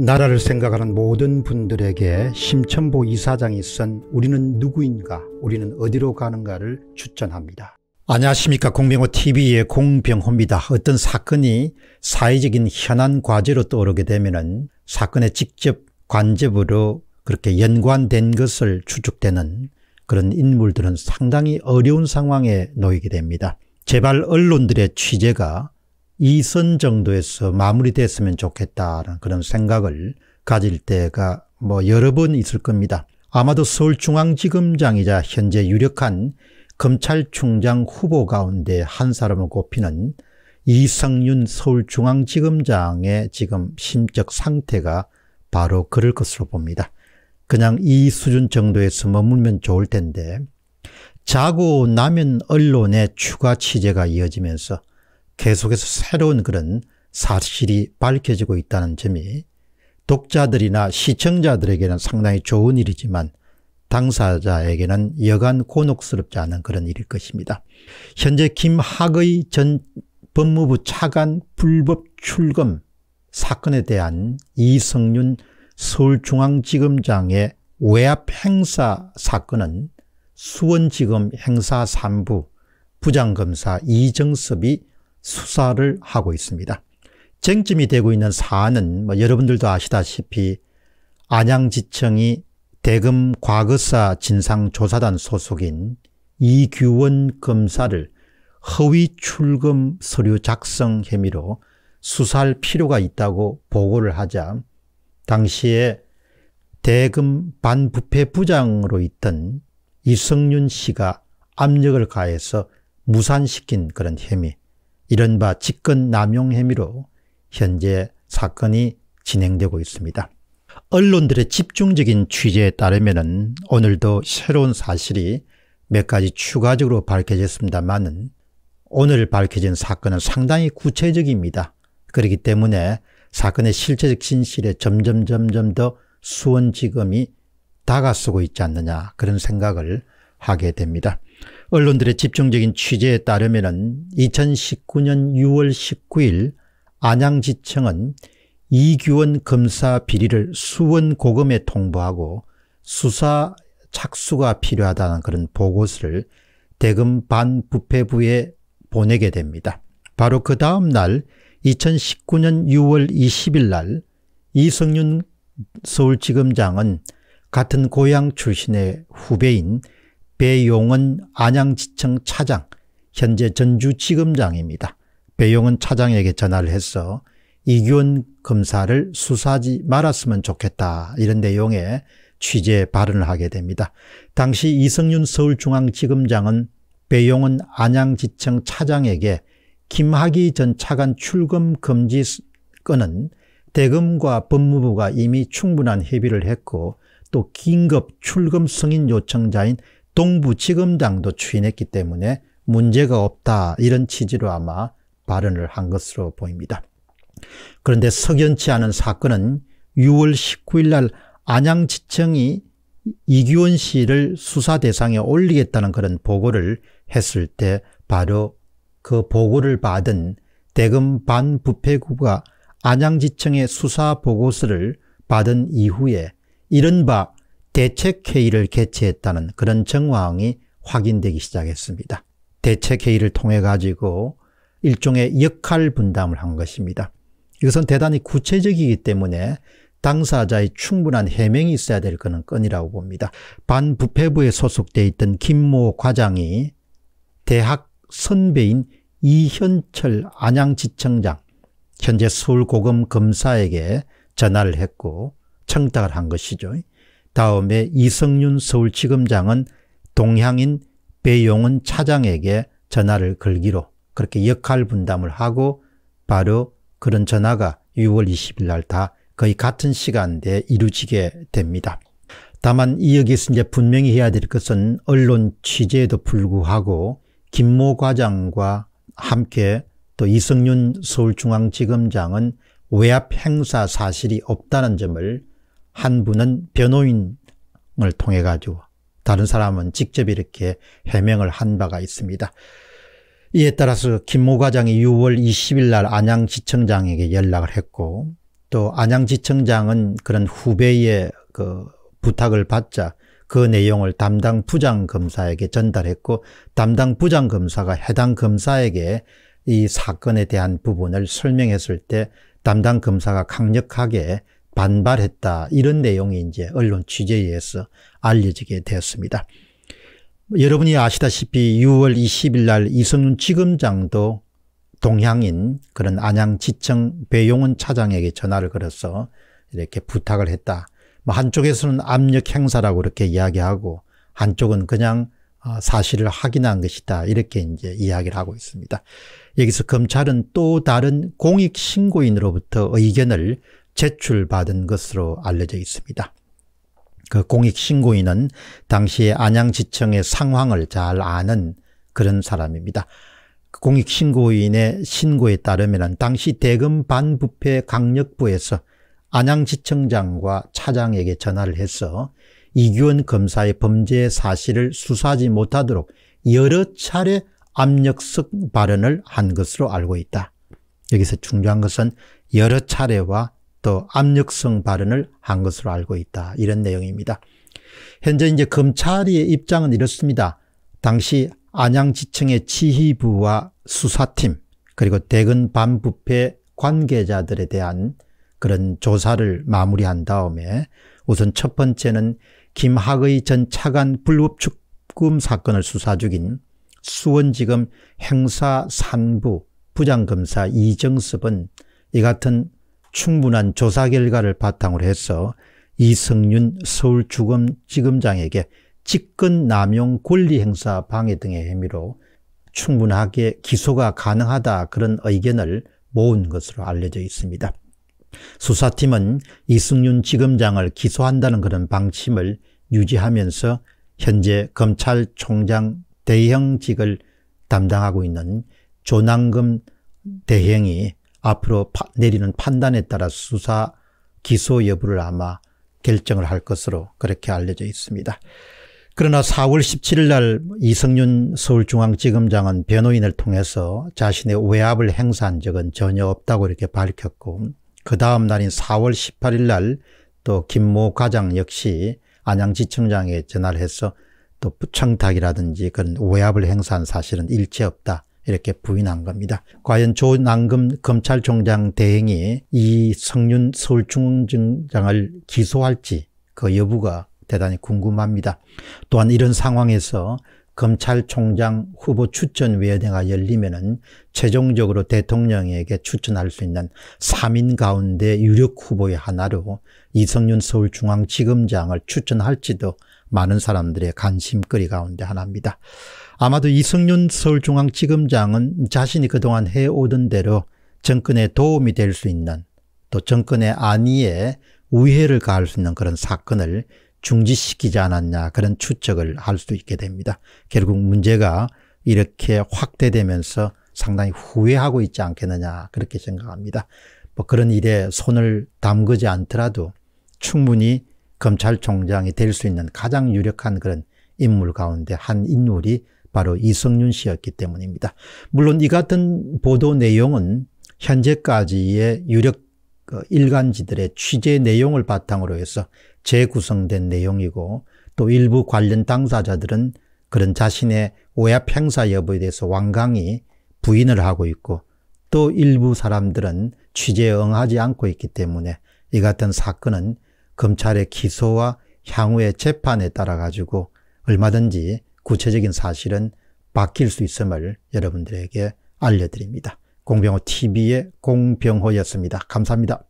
나라를 생각하는 모든 분들에게 심천보 이사장이 쓴 우리는 누구인가 우리는 어디로 가는가를 추천합니다. 안녕하십니까 공병호TV의 공병호입니다. 어떤 사건이 사회적인 현안 과제로 떠오르게 되면 은 사건에 직접 관접으로 그렇게 연관된 것을 추측되는 그런 인물들은 상당히 어려운 상황에 놓이게 됩니다. 제발 언론들의 취재가 이선 정도에서 마무리됐으면 좋겠다는 그런 생각을 가질 때가 뭐 여러 번 있을 겁니다. 아마도 서울중앙지검장이자 현재 유력한 검찰총장 후보 가운데 한 사람을 꼽히는 이성윤 서울중앙지검장의 지금 심적 상태가 바로 그럴 것으로 봅니다. 그냥 이 수준 정도에서 머물면 좋을 텐데 자고 나면 언론의 추가 취재가 이어지면서 계속해서 새로운 그런 사실이 밝혀지고 있다는 점이 독자들이나 시청자들에게는 상당히 좋은 일이지만 당사자에게는 여간 곤혹스럽지 않은 그런 일일 것입니다. 현재 김학의 전 법무부 차관 불법 출금 사건에 대한 이성윤 서울중앙지검장의 외압 행사 사건은 수원지검 행사 3부 부장검사 이정섭이 수사를 하고 있습니다. 쟁점이 되고 있는 사안은 뭐 여러분들도 아시다시피 안양지청이 대금 과거사 진상조사단 소속인 이규원 검사를 허위 출금 서류 작성 혐의로 수사할 필요가 있다고 보고를 하자 당시에 대금 반부패 부장으로 있던 이성윤 씨가 압력을 가해서 무산시킨 그런 혐의 이른바 직권 남용 혐의로 현재 사건이 진행되고 있습니다. 언론들의 집중적인 취재에 따르면 오늘도 새로운 사실이 몇 가지 추가적으로 밝혀졌습니다만 오늘 밝혀진 사건은 상당히 구체적입니다. 그렇기 때문에 사건의 실체적 진실에 점점 점점 더 수원지검이 다가서고 있지 않느냐 그런 생각을 하게 됩니다. 언론들의 집중적인 취재에 따르면 2019년 6월 19일 안양지청은 이규원 검사 비리를 수원고검에 통보하고 수사 착수가 필요하다는 그런 보고서를 대금 반부패부에 보내게 됩니다. 바로 그 다음 날 2019년 6월 20일 날 이성윤 서울지검장은 같은 고향 출신의 후배인 배용은 안양지청 차장, 현재 전주지검장입니다. 배용은 차장에게 전화를 해서 이규원 검사를 수사하지 말았으면 좋겠다 이런 내용의 취재 발언을 하게 됩니다. 당시 이성윤 서울중앙지검장은 배용은 안양지청 차장에게 김학의 전 차관 출금 금지 건은 대검과 법무부가 이미 충분한 협의를 했고 또 긴급 출금 승인 요청자인 동부지검장도 추인했기 때문에 문제가 없다 이런 취지로 아마 발언을 한 것으로 보입니다. 그런데 석연치 않은 사건은 6월 19일 날 안양지청이 이규원 씨를 수사 대상에 올리겠다는 그런 보고를 했을 때 바로 그 보고를 받은 대검 반부패구가 안양지청의 수사 보고서를 받은 이후에 이른바 대책회의를 개최했다는 그런 정황이 확인되기 시작했습니다. 대책회의를 통해 가지고 일종의 역할 분담을 한 것입니다. 이것은 대단히 구체적이기 때문에 당사자의 충분한 해명이 있어야 될 그런 건이라고 봅니다. 반부패부에 소속돼 있던 김모 과장이 대학 선배인 이현철 안양지청장, 현재 서울고검 검사에게 전화를 했고 청탁을 한 것이죠. 다음에 이성윤 서울지검장은 동향인 배용은 차장에게 전화를 걸기로 그렇게 역할 분담을 하고 바로 그런 전화가 6월 20일 날 다 거의 같은 시간대에 이루어지게 됩니다. 다만 여기서 이제 분명히 해야 될 것은 언론 취재에도 불구하고 김모 과장과 함께 또 이성윤 서울중앙지검장은 외압 행사 사실이 없다는 점을 한 분은 변호인을 통해 가지고 다른 사람은 직접 이렇게 해명을 한 바가 있습니다. 이에 따라서 김모 과장이 6월 20일 날 안양지청장에게 연락을 했고 또 안양지청장은 그런 후배의 그 부탁을 받자 그 내용을 담당 부장검사에게 전달했고 담당 부장검사가 해당 검사에게 이 사건에 대한 부분을 설명했을 때 담당 검사가 강력하게 반발했다. 이런 내용이 이제 언론 취재에 의해서 알려지게 되었습니다. 여러분이 아시다시피 6월 20일 날 이성윤 지검장도 동향인 그런 안양 지청 배용훈 차장에게 전화를 걸어서 이렇게 부탁을 했다. 뭐 한쪽에서는 압력 행사라고 이렇게 이야기하고 한쪽은 그냥 어, 사실을 확인한 것이다. 이렇게 이제 이야기를 하고 있습니다. 여기서 검찰은 또 다른 공익신고인으로부터 의견을 제출받은 것으로 알려져 있습니다. 그 공익신고인은 당시의 안양지청의 상황을 잘 아는 그런 사람입니다. 그 공익신고인의 신고에 따르면 당시 대금 반부패 강력부에서 안양지청장과 차장에게 전화를 해서 이규원 검사의 범죄 사실을 수사하지 못하도록 여러 차례 압력적 발언을 한 것으로 알고 있다. 여기서 중요한 것은 여러 차례와 또 압력성 발언을 한 것으로 알고 있다. 이런 내용입니다. 현재 이제 검찰의 입장은 이렇습니다. 당시 안양지청의 지휘부와 수사팀 그리고 대근 반부패 관계자들에 대한 그런 조사를 마무리한 다음에 우선 첫 번째는 김학의 전 차관 불법축금 사건을 수사 중인 수원지검 행사산부 부장검사 이정섭은 이 같은 충분한 조사 결과를 바탕으로 해서 이성윤 서울지검장에게 주 직권남용 권리행사 방해 등의 혐의로 충분하게 기소가 가능하다 그런 의견을 모은 것으로 알려져 있습니다. 수사팀은 이승윤 지검장을 기소한다는 그런 방침을 유지하면서 현재 검찰총장 대행직을 담당하고 있는 조남금 대행이 앞으로 파, 내리는 판단에 따라 수사 기소 여부를 아마 결정을 할 것으로 그렇게 알려져 있습니다. 그러나 4월 17일 날 이성윤 서울중앙지검장은 변호인을 통해서 자신의 외압을 행사한 적은 전혀 없다고 이렇게 밝혔고 그 다음 날인 4월 18일 날 또 김모 과장 역시 안양지청장에 전화를 해서 또 부청탁이라든지 그런 외압을 행사한 사실은 일체 없다. 이렇게 부인한 겁니다. 과연 조남금 검찰총장 대행이 이 성윤 서울중앙지장을 기소할지 그 여부가 대단히 궁금합니다. 또한 이런 상황에서 검찰총장 후보 추천위원회가 열리면은 최종적으로 대통령에게 추천할 수 있는 3인 가운데 유력 후보의 하나로 이성윤 서울중앙지검장을 추천할지도 많은 사람들의 관심거리 가운데 하나입니다. 아마도 이승윤 서울중앙지검장은 자신이 그동안 해오던 대로 정권에 도움이 될 수 있는 또 정권의 안위에 우회를 가할 수 있는 그런 사건을 중지시키지 않았냐 그런 추측을 할 수 있게 됩니다. 결국 문제가 이렇게 확대되면서 상당히 후회하고 있지 않겠느냐 그렇게 생각합니다. 뭐 그런 일에 손을 담그지 않더라도 충분히 검찰총장이 될 수 있는 가장 유력한 그런 인물 가운데 한 인물이 바로 이성윤 씨였기 때문입니다. 물론 이 같은 보도 내용은 현재까지의 유력 그 일간지들의 취재 내용을 바탕으로 해서 재구성된 내용이고 또 일부 관련 당사자들은 그런 자신의 오얏 행사 여부에 대해서 완강히 부인을 하고 있고 또 일부 사람들은 취재에 응하지 않고 있기 때문에 이 같은 사건은 검찰의 기소와 향후의 재판에 따라 가지고 얼마든지 구체적인 사실은 바뀔 수 있음을 여러분들에게 알려드립니다. 공병호 TV의 공병호였습니다. 감사합니다.